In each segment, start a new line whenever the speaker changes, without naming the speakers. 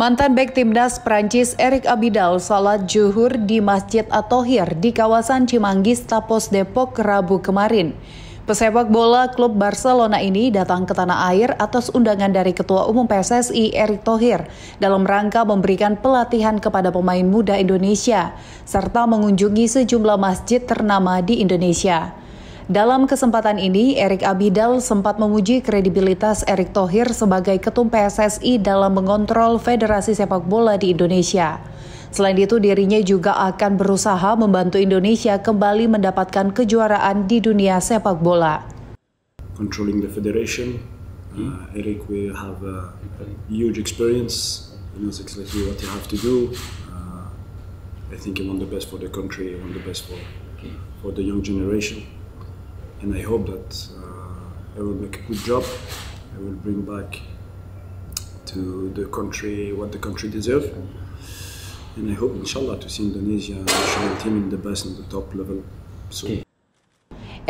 Mantan bek timnas Prancis Erik Abidal salat juhur di Masjid At-Tohir di kawasan Cimanggis Tapos Depok Rabu kemarin. Pesepak bola klub Barcelona ini datang ke tanah air atas undangan dari Ketua Umum PSSI Erick Thohir dalam rangka memberikan pelatihan kepada pemain muda Indonesia serta mengunjungi sejumlah masjid ternama di Indonesia. Dalam kesempatan ini, Erik Abidal sempat memuji kredibilitas Erick Thohir sebagai ketum PSSI dalam mengontrol Federasi Sepak Bola di Indonesia. Selain itu, dirinya juga akan berusaha membantu Indonesia kembali mendapatkan kejuaraan di dunia sepak bola.
Controlling the federation, uh, Eric will have a huge experience. He knows exactly what he have to do. Uh, I think he want the best for the country, he want the best for for the young generation and I hope that uh, I will make a good job. I will bring back to the country what the country deserves. And I hope, inshallah, to see Indonesia national team in the best and the top level soon.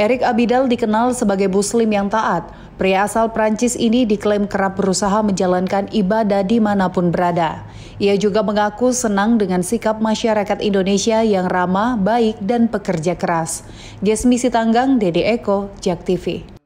Eric Abidal dikenal sebagai muslim yang taat. Pria asal Prancis ini diklaim kerap berusaha menjalankan ibadah dimanapun berada. Ia juga mengaku senang dengan sikap masyarakat Indonesia yang ramah, baik, dan pekerja keras. Gesmi Sitanggang, Dede Eko, Jak TV.